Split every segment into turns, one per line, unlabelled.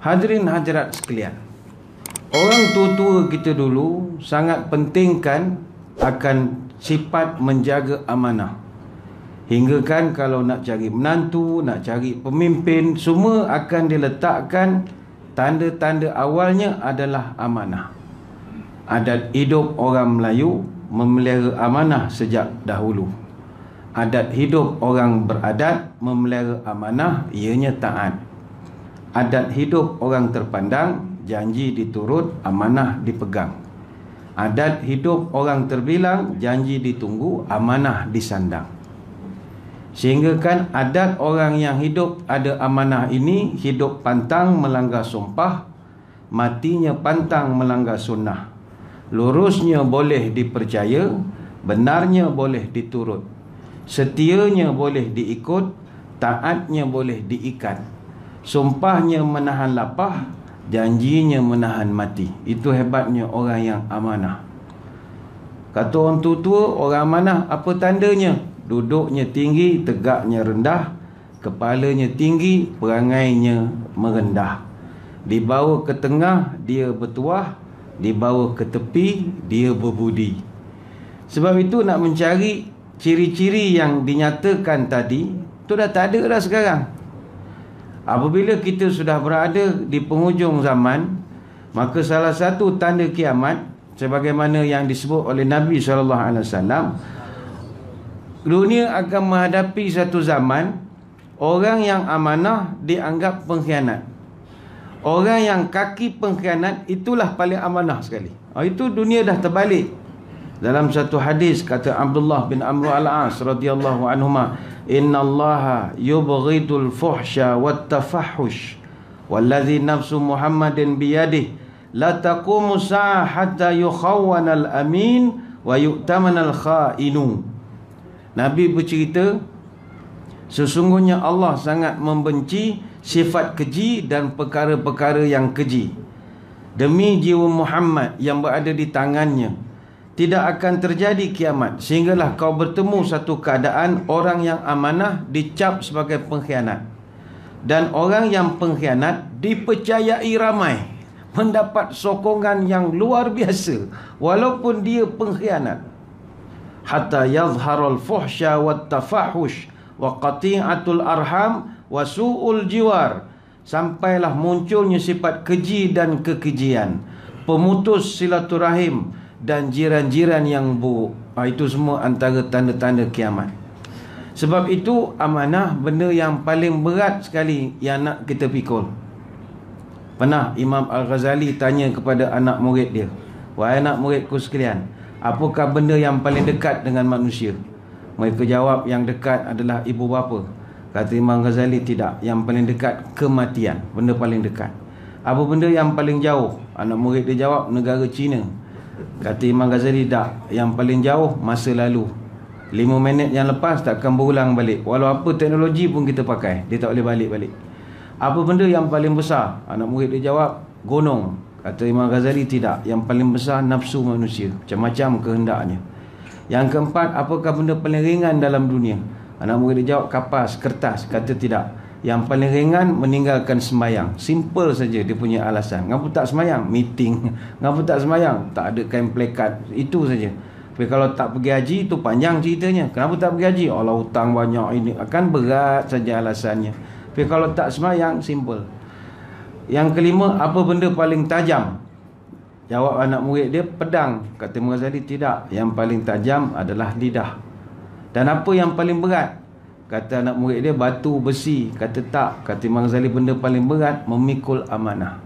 Hadirin hadirat sekalian Orang tua-tua kita dulu sangat pentingkan akan sifat menjaga amanah Hinggakan kalau nak cari menantu, nak cari pemimpin Semua akan diletakkan tanda-tanda awalnya adalah amanah adat hidup orang Melayu memelihara amanah sejak dahulu adat hidup orang beradat memelihara amanah ianya taat adat hidup orang terpandang janji diturut amanah dipegang adat hidup orang terbilang janji ditunggu amanah disandang Sehingga kan adat orang yang hidup ada amanah ini hidup pantang melanggar sumpah matinya pantang melanggar sunnah lurusnya boleh dipercaya, benarnya boleh diturut, setianya boleh diikut, taatnya boleh diikat, sumpahnya menahan lapah, janjinya menahan mati. Itu hebatnya orang yang amanah. Kata orang tua-tua, orang amanah apa tandanya? Duduknya tinggi, tegaknya rendah, kepalanya tinggi, perangainya merendah. Dibawa ke tengah, dia bertuah, dibawa ke tepi dia berbudi sebab itu nak mencari ciri-ciri yang dinyatakan tadi tu dah tak ada dah sekarang apabila kita sudah berada di penghujung zaman maka salah satu tanda kiamat sebagaimana yang disebut oleh Nabi saw dunia akan menghadapi satu zaman orang yang amanah dianggap pengkhianat Orang yang kaki pengkhianat itulah paling amanah sekali. Ha, itu dunia dah terbalik. Dalam satu hadis kata Abdullah bin Amr al-As radhiyallahu Inna Allah yubghidul fuhsha wat tafahhush wallazi nafsu Muhammadin biyadihi la taqumu sa'a hatta yukhawwana al-amin wa yu'tamana al-kha'inu." Nabi bercerita Sesungguhnya Allah sangat membenci sifat keji dan perkara-perkara yang keji. Demi jiwa Muhammad yang berada di tangannya, tidak akan terjadi kiamat sehinggalah kau bertemu satu keadaan orang yang amanah dicap sebagai pengkhianat. Dan orang yang pengkhianat dipercayai ramai mendapat sokongan yang luar biasa walaupun dia pengkhianat hatta yadhharul fuhsha wat tafahush wa qati'atul arham wa su'ul jiwar sampailah munculnya sifat keji dan kekejian pemutus silaturahim dan jiran-jiran yang buruk ha, itu semua antara tanda-tanda kiamat sebab itu amanah benda yang paling berat sekali yang nak kita pikul pernah Imam Al-Ghazali tanya kepada anak murid dia wahai anak muridku sekalian apakah benda yang paling dekat dengan manusia mereka jawab yang dekat adalah ibu bapa. Kata Imam Ghazali tidak. Yang paling dekat kematian. Benda paling dekat. Apa benda yang paling jauh? Anak murid dia jawab negara Cina. Kata Imam Ghazali tak. Yang paling jauh masa lalu. 5 minit yang lepas takkan berulang balik. Walau apa teknologi pun kita pakai. Dia tak boleh balik-balik. Apa benda yang paling besar? Anak murid dia jawab gunung. Kata Imam Ghazali tidak. Yang paling besar nafsu manusia. Macam-macam kehendaknya. Yang keempat, apakah benda paling ringan dalam dunia? Anak murid dia jawab, kapas, kertas. Kata tidak. Yang paling ringan, meninggalkan semayang. Simple saja dia punya alasan. Kenapa tak semayang? Meeting. Kenapa tak semayang? Tak ada kain plekat. Itu saja. Tapi kalau tak pergi haji, itu panjang ceritanya. Kenapa tak pergi haji? Allah hutang banyak ini. Akan berat saja alasannya. Tapi kalau tak semayang, simple. Yang kelima, apa benda paling tajam? Jawab anak murid dia pedang Kata Imam tidak Yang paling tajam adalah lidah Dan apa yang paling berat Kata anak murid dia batu besi Kata tak Kata Imam benda paling berat Memikul amanah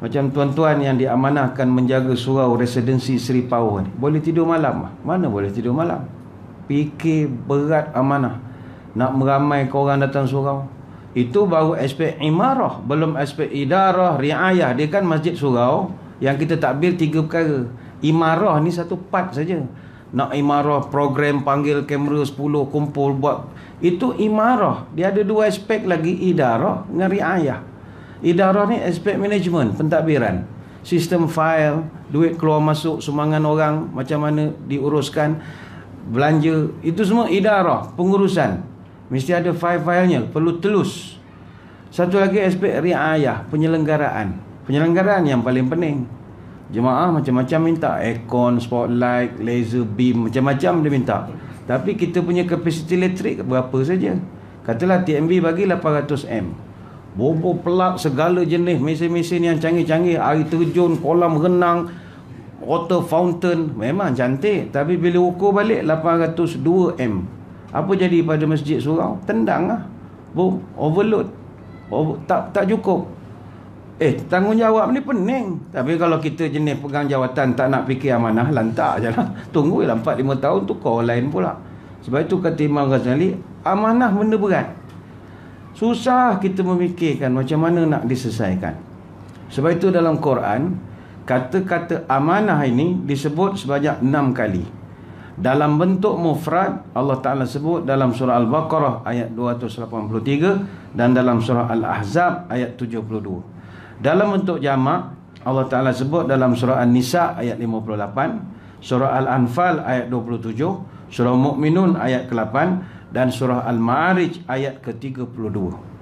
Macam tuan-tuan yang diamanahkan Menjaga surau residensi Sri Pauh ni Boleh tidur malam Mana boleh tidur malam Fikir berat amanah Nak meramai korang datang surau itu baru aspek imarah Belum aspek idarah, riayah Dia kan masjid surau yang kita takbir tiga perkara. Imarah ni satu part saja. Nak imarah program panggil kamera 10 kumpul buat itu imarah. Dia ada dua aspek lagi idarah dengan riayah. Idarah ni aspek management, pentadbiran. Sistem file, duit keluar masuk, sumangan orang, macam mana diuruskan, belanja. Itu semua idarah, pengurusan. Mesti ada file-filenya, perlu telus. Satu lagi aspek riayah, penyelenggaraan penyelenggaraan yang paling pening jemaah macam-macam minta aircon, spotlight, laser beam macam-macam dia minta tapi kita punya kapasiti elektrik berapa saja katalah TMB bagi 800M bobo pelak segala jenis mesin-mesin yang canggih-canggih air terjun, kolam renang water fountain memang cantik tapi bila ukur balik 802M apa jadi pada masjid surau? tendang lah boom, overload Over, tak tak cukup Eh, tanggungjawab ni pening. Tapi kalau kita jenis pegang jawatan tak nak fikir amanah, lantak je lah. Tunggu lah 4-5 tahun tu kau lain pula. Sebab itu kata Imam Ghazali, amanah benda berat. Susah kita memikirkan macam mana nak diselesaikan. Sebab itu dalam Quran, kata-kata amanah ini disebut sebanyak 6 kali. Dalam bentuk mufrad Allah Ta'ala sebut dalam surah Al-Baqarah ayat 283 dan dalam surah Al-Ahzab ayat 72. Dalam bentuk jamak Allah Ta'ala sebut dalam surah An-Nisa ayat 58 Surah Al-Anfal ayat 27 Surah Mu'minun ayat ke-8 Dan surah Al-Ma'arij ayat ke-32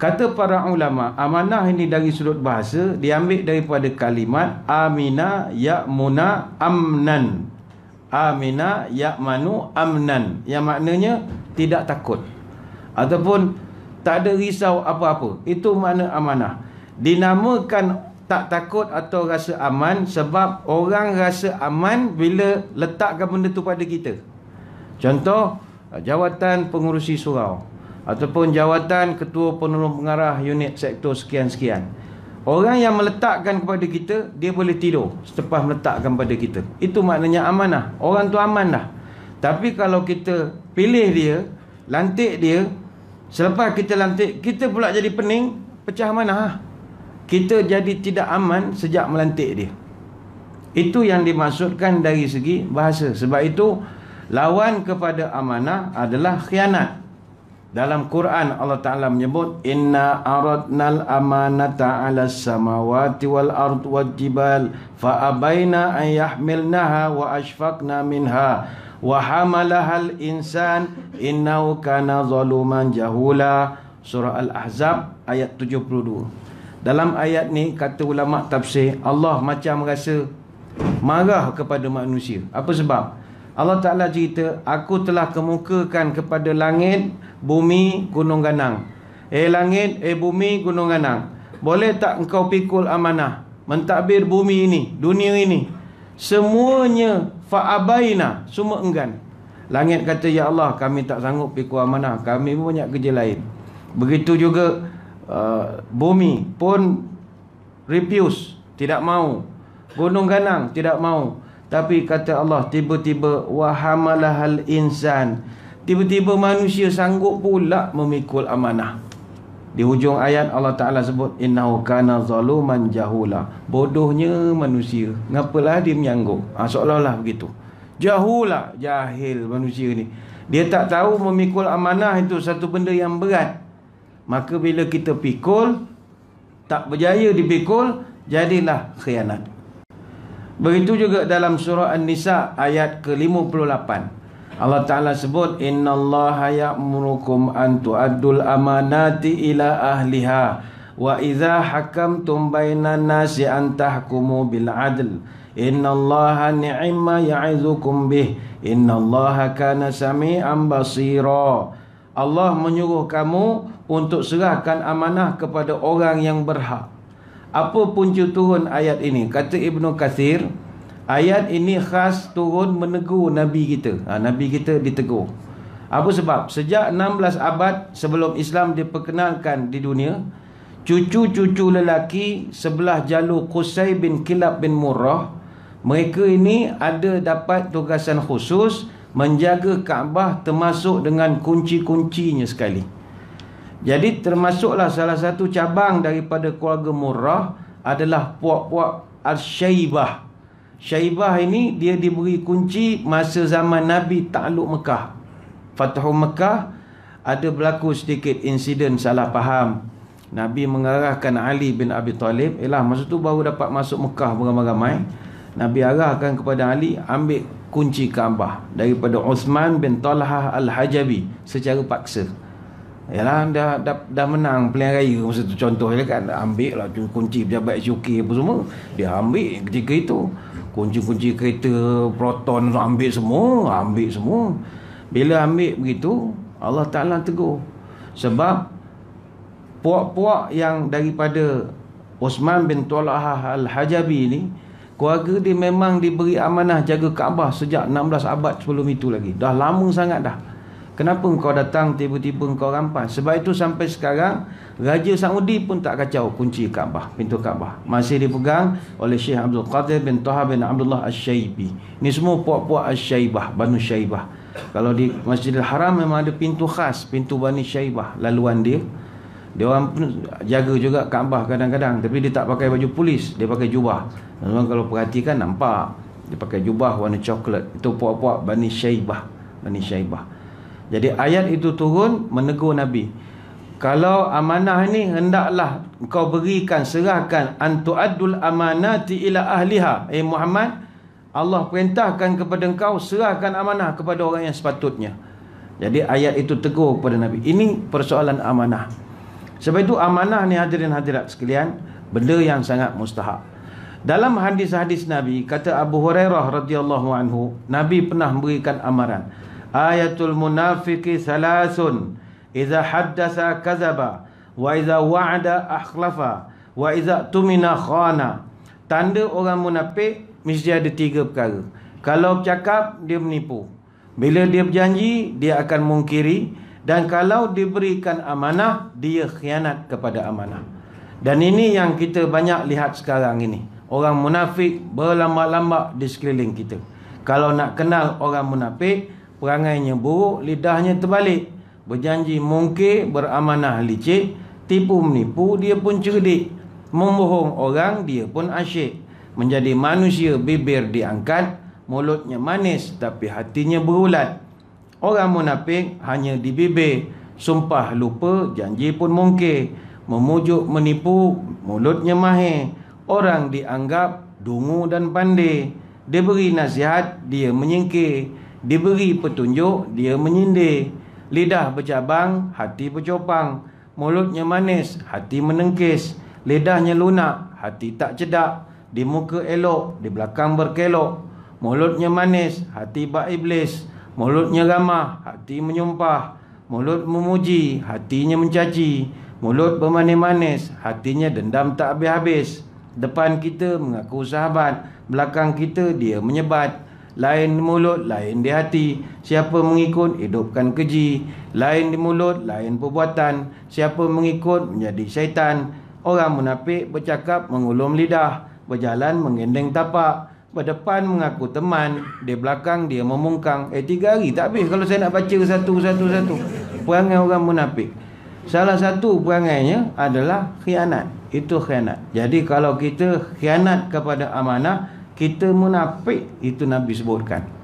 Kata para ulama Amanah ini dari sudut bahasa Diambil daripada kalimat Amina ya'muna amnan Amina Yakmanu amnan Yang maknanya tidak takut Ataupun tak ada risau apa-apa Itu makna amanah dinamakan tak takut atau rasa aman sebab orang rasa aman bila letakkan benda tu pada kita. Contoh, jawatan pengurusi surau ataupun jawatan ketua penolong pengarah unit sektor sekian-sekian. Orang yang meletakkan kepada kita, dia boleh tidur setelah meletakkan pada kita. Itu maknanya amanah. Orang tu amanah. Tapi kalau kita pilih dia, lantik dia, selepas kita lantik, kita pula jadi pening, pecah mana? lah kita jadi tidak aman sejak melantik dia. Itu yang dimaksudkan dari segi bahasa. Sebab itu, lawan kepada amanah adalah khianat. Dalam Quran Allah Taala menyebut inna aradnal amanata 'ala samawati wal ard wal jibal fa abaina an yahmilnaha wa ashfaqna minha wa hamalaha al insan innahu kana zaluman jahula surah al ahzab ayat 72 dalam ayat ni kata ulama tafsir Allah macam rasa marah kepada manusia. Apa sebab? Allah Taala cerita, aku telah kemukakan kepada langit, bumi, gunung ganang. Eh langit, eh bumi, gunung ganang. Boleh tak engkau pikul amanah mentadbir bumi ini, dunia ini? Semuanya faabaina, semua enggan. Langit kata, "Ya Allah, kami tak sanggup pikul amanah. Kami pun banyak kerja lain." Begitu juga Ah, bumi pun refuse tidak mau gunung ganang tidak mau tapi kata Allah tiba-tiba wahamalahal insan tiba-tiba manusia sanggup pula memikul amanah di hujung ayat Allah Taala sebut innahu kana zaluman jahula bodohnya manusia ngapalah dia menyanggup ha, seolah-olah begitu jahula jahil manusia ni dia tak tahu memikul amanah itu satu benda yang berat Maka bila kita pikul Tak berjaya dipikul Jadilah khianat Begitu juga dalam surah An-Nisa Ayat ke-58 Allah Ta'ala sebut Inna Allah ya'murukum antu adul amanati ila ahliha Wa iza hakamtum bainan nasi antahkumu bil adl Inna Allah ni'imma ya'idhukum bih Inna Allah kana sami'an basirah Allah menyuruh kamu untuk serahkan amanah kepada orang yang berhak. Apa punca turun ayat ini? Kata Ibnu Katsir, ayat ini khas turun menegur Nabi kita. Ha, Nabi kita ditegur. Apa sebab? Sejak 16 abad sebelum Islam diperkenalkan di dunia, cucu-cucu lelaki sebelah jalur Qusay bin Kilab bin Murrah, mereka ini ada dapat tugasan khusus menjaga Kaabah termasuk dengan kunci-kuncinya sekali. Jadi termasuklah salah satu cabang daripada keluarga Murrah adalah puak-puak Al-Syaibah. Syaibah ini dia diberi kunci masa zaman Nabi takluk Mekah. Fathu Mekah ada berlaku sedikit insiden salah faham. Nabi mengarahkan Ali bin Abi Talib. Ialah masa tu baru dapat masuk Mekah beramai-ramai. Hmm. Nabi arahkan kepada Ali ambil kunci Kaabah daripada Osman bin Talha Al-Hajabi secara paksa. Yalah dah dah, dah menang pilihan raya masa tu contohnya kan ambil lah kunci pejabat SUK apa semua dia ambil ketika itu kunci-kunci kereta proton ambil semua ambil semua bila ambil begitu Allah Ta'ala tegur sebab puak-puak yang daripada Osman bin Tualahah Al-Hajabi ni keluarga dia memang diberi amanah jaga Kaabah sejak 16 abad sebelum itu lagi dah lama sangat dah kenapa kau datang tiba-tiba kau rampas sebab itu sampai sekarang Raja Saudi pun tak kacau kunci Kaabah pintu Kaabah masih dipegang oleh Syekh Abdul Qadir bin Taha bin Abdullah Al-Syaibi Ini semua puak-puak Al-Syaibah Banu Syaibah kalau di Masjidil Haram memang ada pintu khas pintu Bani Syaibah laluan dia dia orang pun jaga juga Kaabah kadang-kadang tapi dia tak pakai baju polis dia pakai jubah Memang kalau perhatikan nampak dia pakai jubah warna coklat itu puak-puak Bani Syaibah Bani Syaibah jadi ayat itu turun menegur Nabi kalau amanah ini hendaklah kau berikan serahkan antu'addul amanati ila ahliha eh Muhammad Allah perintahkan kepada engkau serahkan amanah kepada orang yang sepatutnya jadi ayat itu tegur kepada Nabi ini persoalan amanah sebab itu amanah ni hadirin hadirat sekalian benda yang sangat mustahak. Dalam hadis-hadis Nabi kata Abu Hurairah radhiyallahu anhu, Nabi pernah memberikan amaran. Ayatul munafiqi salasun iza haddatha kazaba wa iza wa'ada akhlafa wa iza tumina khana. Tanda orang munafik mesti ada tiga perkara. Kalau bercakap dia menipu. Bila dia berjanji dia akan mungkiri dan kalau diberikan amanah Dia khianat kepada amanah Dan ini yang kita banyak lihat sekarang ini Orang munafik berlambak-lambak di sekeliling kita Kalau nak kenal orang munafik Perangainya buruk, lidahnya terbalik Berjanji mungkir, beramanah licik Tipu menipu, dia pun cerdik Membohong orang, dia pun asyik Menjadi manusia bibir diangkat Mulutnya manis tapi hatinya berulat Orang munafik hanya dibibir, sumpah lupa, janji pun mungkir. Memujuk menipu, mulutnya mahir. Orang dianggap dungu dan pandai. Diberi nasihat, dia menyingkir. Diberi petunjuk, dia menyindir. Lidah bercabang, hati bercopang. Mulutnya manis, hati menengkis. Lidahnya lunak, hati tak cedak. Di muka elok, di belakang berkelok. Mulutnya manis, hati bak iblis. Mulutnya ramah, hati menyumpah. Mulut memuji, hatinya mencaci. Mulut bermanis-manis, hatinya dendam tak habis-habis. Depan kita mengaku sahabat, belakang kita dia menyebat. Lain di mulut, lain di hati. Siapa mengikut, hidupkan keji. Lain di mulut, lain perbuatan. Siapa mengikut, menjadi syaitan. Orang munafik bercakap mengulum lidah. Berjalan menggendeng tapak. Berdepan mengaku teman Di belakang dia memungkang Eh tiga hari tak habis kalau saya nak baca satu-satu-satu Perangai orang munafik Salah satu perangainya adalah khianat Itu khianat Jadi kalau kita khianat kepada amanah Kita munafik Itu Nabi sebutkan